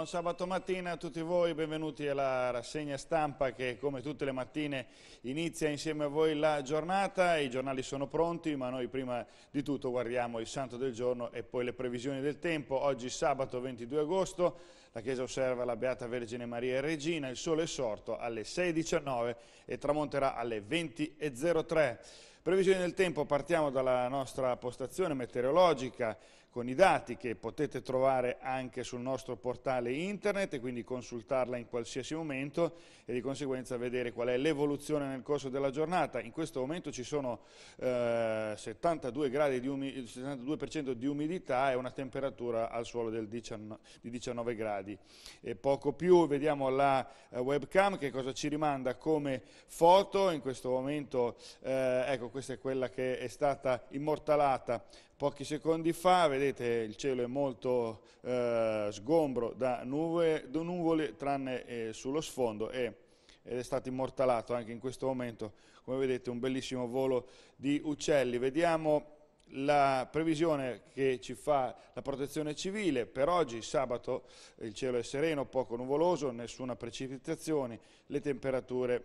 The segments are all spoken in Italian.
Buon sabato mattina a tutti voi, benvenuti alla rassegna stampa che come tutte le mattine inizia insieme a voi la giornata, i giornali sono pronti ma noi prima di tutto guardiamo il santo del giorno e poi le previsioni del tempo, oggi sabato 22 agosto la Chiesa osserva la Beata Vergine Maria e Regina, il sole è sorto alle 6.19 e tramonterà alle 20.03. Previsioni del tempo, partiamo dalla nostra postazione meteorologica, con i dati che potete trovare anche sul nostro portale internet e quindi consultarla in qualsiasi momento e di conseguenza vedere qual è l'evoluzione nel corso della giornata. In questo momento ci sono eh, 72 di umidità, 72% di umidità e una temperatura al suolo del 19, di 19 gradi. E poco più vediamo la eh, webcam che cosa ci rimanda come foto, in questo momento eh, ecco questa è quella che è stata immortalata Pochi secondi fa, vedete, il cielo è molto eh, sgombro da nuvole, da nuvole tranne eh, sullo sfondo e, ed è stato immortalato anche in questo momento, come vedete, un bellissimo volo di uccelli. Vediamo la previsione che ci fa la protezione civile per oggi, sabato il cielo è sereno, poco nuvoloso, nessuna precipitazione, le temperature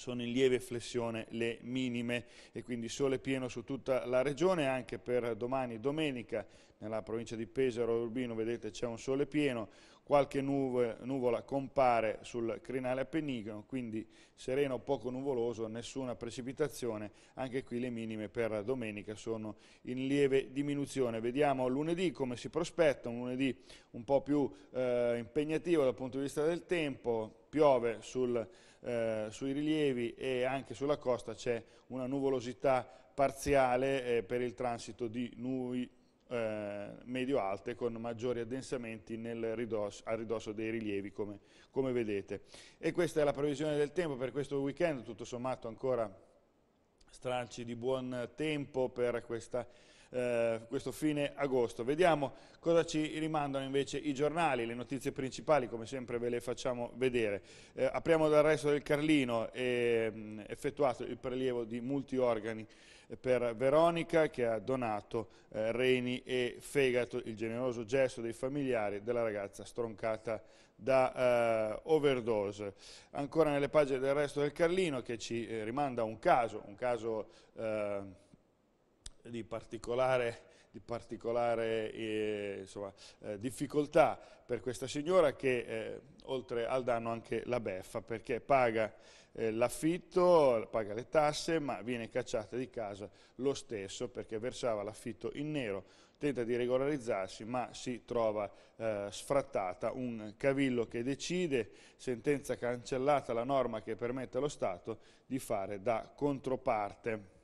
sono in lieve flessione le minime e quindi sole pieno su tutta la regione, anche per domani domenica nella provincia di Pesaro Urbino vedete c'è un sole pieno, qualche nuvola, nuvola compare sul crinale appennino, quindi sereno, poco nuvoloso, nessuna precipitazione, anche qui le minime per domenica sono in lieve diminuzione. Vediamo lunedì come si prospetta, un lunedì un po' più eh, impegnativo dal punto di vista del tempo, piove sul eh, sui rilievi e anche sulla costa c'è una nuvolosità parziale eh, per il transito di nui eh, medio-alte con maggiori addensamenti ridosso, a ridosso dei rilievi come, come vedete. E questa è la previsione del tempo per questo weekend, tutto sommato ancora stralci di buon tempo per questa eh, questo fine agosto. Vediamo cosa ci rimandano invece i giornali, le notizie principali, come sempre ve le facciamo vedere. Eh, apriamo dal resto del Carlino, e, mh, mm, effettuato il prelievo di organi eh, per Veronica che ha donato eh, reni e fegato, il generoso gesto dei familiari della ragazza stroncata da eh, overdose. Ancora nelle pagine del resto del Carlino che ci eh, rimanda un caso, un caso eh, di particolare, di particolare eh, insomma, eh, difficoltà per questa signora che eh, oltre al danno anche la beffa perché paga eh, l'affitto, paga le tasse ma viene cacciata di casa lo stesso perché versava l'affitto in nero tenta di regolarizzarsi ma si trova eh, sfrattata, un cavillo che decide, sentenza cancellata la norma che permette allo Stato di fare da controparte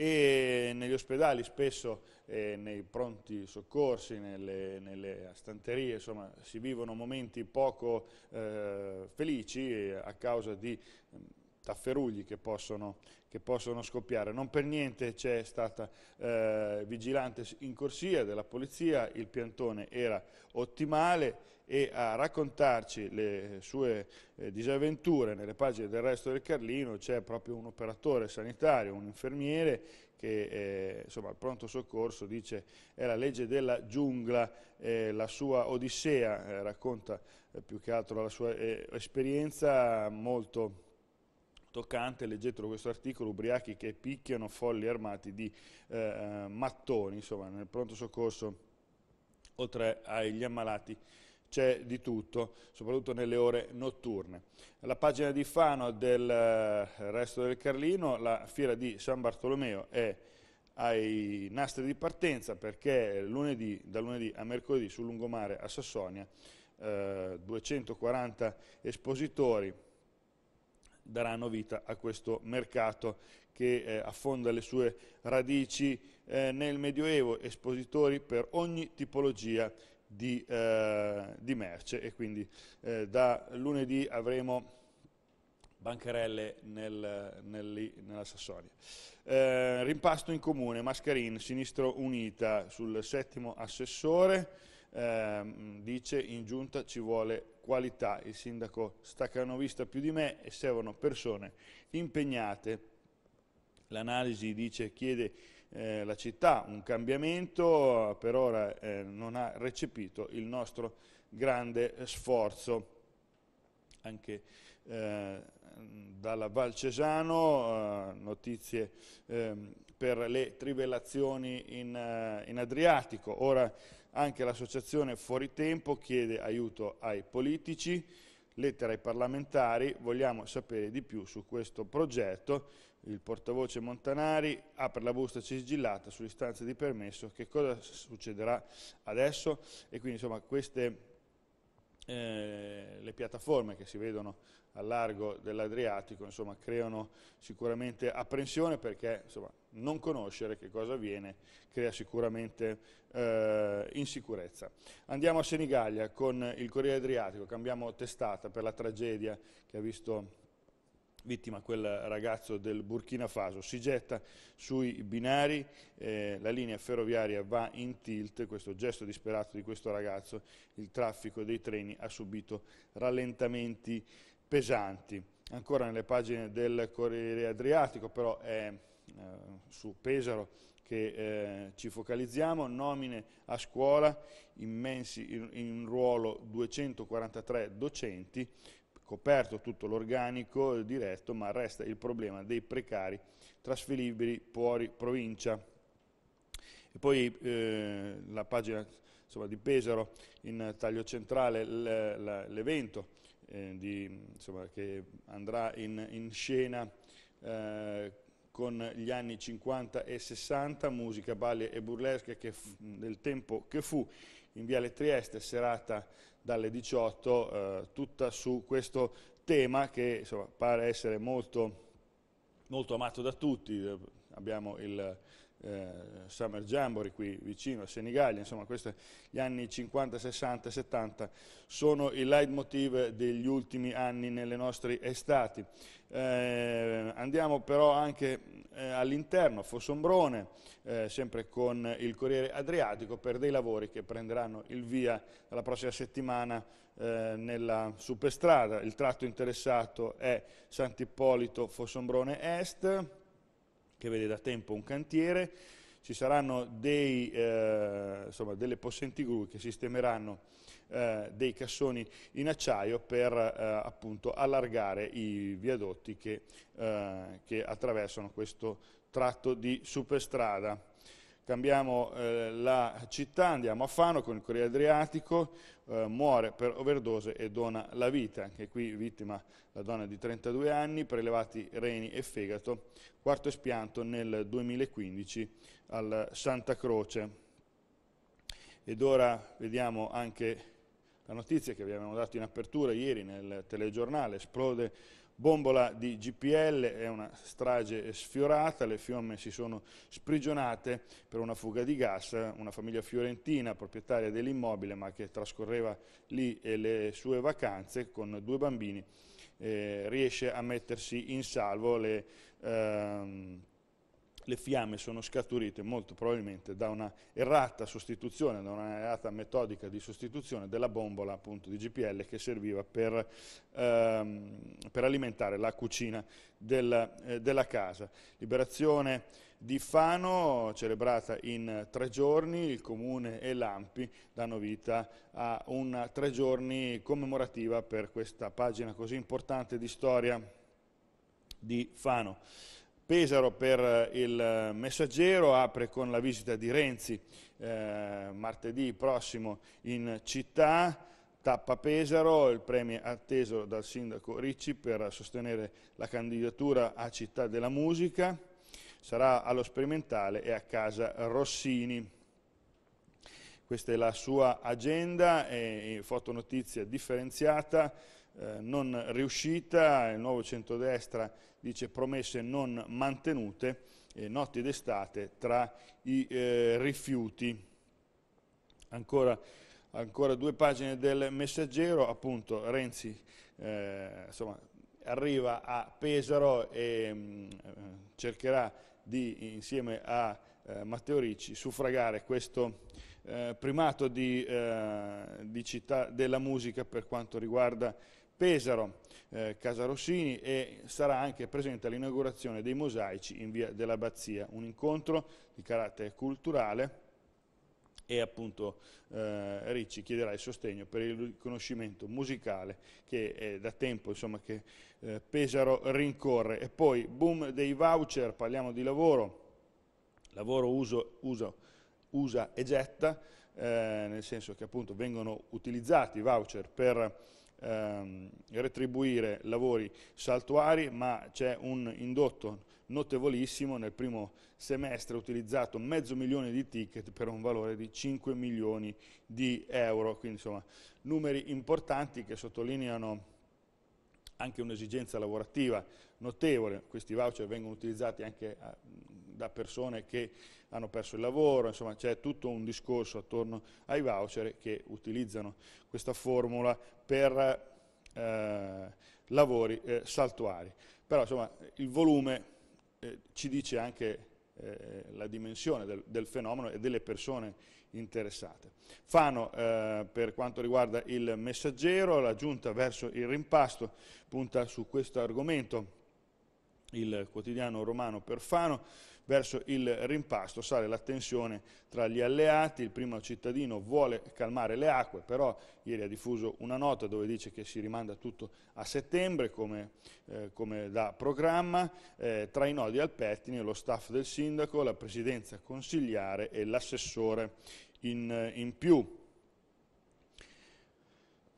e negli ospedali spesso eh, nei pronti soccorsi, nelle, nelle, stanterie, insomma, si vivono momenti poco eh, felici eh, a causa di ehm, tafferugli che possono, che possono scoppiare. Non per niente c'è stata eh, vigilante in corsia della polizia, il piantone era ottimale e a raccontarci le sue eh, disavventure nelle pagine del resto del Carlino c'è proprio un operatore sanitario, un infermiere che eh, insomma, al pronto soccorso dice è la legge della giungla, eh, la sua odissea, eh, racconta eh, più che altro la sua eh, esperienza molto toccante, leggetelo questo articolo, ubriachi che picchiano folli armati di mattoni, insomma nel pronto soccorso oltre agli ammalati c'è di tutto, soprattutto nelle ore notturne. La pagina di Fano del eh, resto del Carlino, la fiera di San Bartolomeo è ai nastri di partenza perché lunedì, da lunedì a mercoledì sul lungomare a Sassonia eh, 240 espositori daranno vita a questo mercato che eh, affonda le sue radici eh, nel Medioevo, espositori per ogni tipologia di, eh, di merce e quindi eh, da lunedì avremo bancherelle nel, nel, nella Sassonia. Eh, rimpasto in comune, Mascarin, Sinistro Unita sul settimo assessore, ehm, dice in giunta ci vuole qualità, il sindaco staccanovista più di me e servono persone impegnate l'analisi dice chiede eh, la città un cambiamento, per ora eh, non ha recepito il nostro grande sforzo. Anche eh, dalla Val Cesano, eh, notizie ehm, per le trivellazioni in, eh, in Adriatico. Ora anche l'associazione Fuori Tempo chiede aiuto ai politici, lettera ai parlamentari, vogliamo sapere di più su questo progetto. Il portavoce Montanari apre la busta sigillata sull'istanza di permesso, che cosa succederà adesso e quindi insomma queste eh, le piattaforme che si vedono al largo dell'Adriatico, insomma, creano sicuramente apprensione perché insomma, non conoscere che cosa avviene crea sicuramente eh, insicurezza. Andiamo a Senigallia con il Corriere Adriatico, cambiamo testata per la tragedia che ha visto vittima quel ragazzo del Burkina Faso, si getta sui binari, eh, la linea ferroviaria va in tilt, questo gesto disperato di questo ragazzo, il traffico dei treni ha subito rallentamenti pesanti. Ancora nelle pagine del Corriere Adriatico, però è eh, su Pesaro che eh, ci focalizziamo, nomine a scuola, immensi in, in ruolo 243 docenti, coperto tutto l'organico diretto, ma resta il problema dei precari trasferibili fuori provincia. E poi eh, la pagina insomma, di Pesaro in taglio centrale, l'evento eh, di, insomma, che andrà in, in scena eh, con gli anni 50 e 60, musica, balli e burlesca che del tempo che fu in Viale Trieste, serata dalle 18, eh, tutta su questo tema che insomma, pare essere molto, molto amato da tutti, eh, abbiamo il eh, Summer Jamboree qui vicino a Senigallia, insomma questi gli anni 50, 60, 70 sono il leitmotiv degli ultimi anni nelle nostre estati. Eh, andiamo però anche eh, all'interno, a Fossombrone, eh, sempre con il Corriere Adriatico, per dei lavori che prenderanno il via la prossima settimana eh, nella superstrada. Il tratto interessato è Sant'Ippolito-Fossombrone Est, che vede da tempo un cantiere, ci saranno dei, eh, insomma, delle possenti gru che sistemeranno eh, dei cassoni in acciaio per eh, appunto allargare i viadotti che, eh, che attraversano questo tratto di superstrada cambiamo eh, la città, andiamo a Fano con il Corriere Adriatico, eh, muore per overdose e dona la vita, anche qui vittima la donna di 32 anni, prelevati reni e fegato, quarto espianto nel 2015 al Santa Croce. Ed ora vediamo anche la notizia che vi avevamo dato in apertura ieri nel telegiornale, esplode bombola di GPL è una strage sfiorata, le fiamme si sono sprigionate per una fuga di gas, una famiglia fiorentina proprietaria dell'immobile ma che trascorreva lì le sue vacanze con due bambini eh, riesce a mettersi in salvo le... Ehm, le fiamme sono scaturite molto probabilmente da una errata sostituzione, da una errata metodica di sostituzione della bombola appunto di GPL che serviva per, ehm, per alimentare la cucina del, eh, della casa. Liberazione di Fano, celebrata in tre giorni, il Comune e l'Ampi danno vita a una tre giorni commemorativa per questa pagina così importante di storia di Fano. Pesaro per eh, il eh, messaggero, apre con la visita di Renzi eh, martedì prossimo in città, tappa Pesaro, il premio atteso dal sindaco Ricci per sostenere la candidatura a Città della Musica, sarà allo sperimentale e a casa Rossini. Questa è la sua agenda, è fotonotizia differenziata, eh, non riuscita, il nuovo centrodestra dice promesse non mantenute, eh, notti d'estate tra i eh, rifiuti. Ancora, ancora, due pagine del messaggero, appunto Renzi eh, insomma, arriva a Pesaro e mh, mm, eh, cercherà di, insieme a eh, Matteo Ricci suffragare questo eh, primato di, eh, di, città della musica per quanto riguarda Pesaro, eh, Casa Rossini e sarà anche presente all'inaugurazione dei mosaici in via dell'Abbazia, un incontro di carattere culturale e appunto eh, Ricci chiederà il sostegno per il riconoscimento musicale che è da tempo insomma, che eh, Pesaro rincorre. E poi boom dei voucher, parliamo di lavoro, lavoro uso, uso, usa e getta, eh, nel senso che appunto vengono utilizzati i voucher per ehm, retribuire lavori saltuari, ma c'è un indotto notevolissimo, nel primo semestre ho utilizzato mezzo milione di ticket per un valore di 5 milioni di euro, quindi insomma numeri importanti che sottolineano anche un'esigenza lavorativa notevole, questi voucher vengono utilizzati anche a, da persone che hanno perso il lavoro, insomma c'è tutto un discorso attorno ai voucher che utilizzano questa formula per eh, lavori eh, saltuari. Però insomma il volume eh, ci dice anche eh, la dimensione del, del, fenomeno e delle persone interessate. Fano eh, per quanto riguarda il messaggero, la giunta verso il rimpasto punta su questo argomento il quotidiano romano per Fano, verso il rimpasto, sale la tensione tra gli alleati, il primo cittadino vuole calmare le acque, però ieri ha diffuso una nota dove dice che si rimanda tutto a settembre come, eh, come da programma, eh, tra i nodi al pettine lo staff del sindaco, la presidenza consigliare e l'assessore in, in più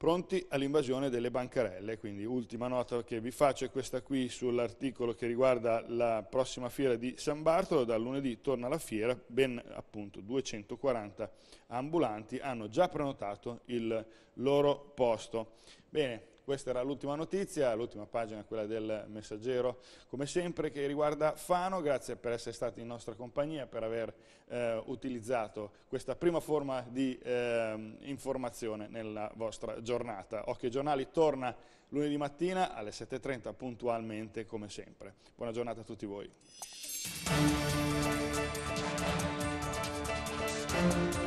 pronti all'invasione delle bancarelle, quindi ultima nota che vi faccio è questa qui sull'articolo che riguarda la prossima fiera di San Bartolo, Dal lunedì torna la fiera, ben appunto 240 ambulanti hanno già prenotato il loro posto. Bene, questa era l'ultima notizia, l'ultima pagina, quella del messaggero, come sempre, che riguarda Fano. Grazie per essere stati in nostra compagnia, per aver eh, utilizzato questa prima forma di eh, informazione nella vostra giornata. Occhio ai giornali torna lunedì mattina alle 7.30 puntualmente, come sempre. Buona giornata a tutti voi.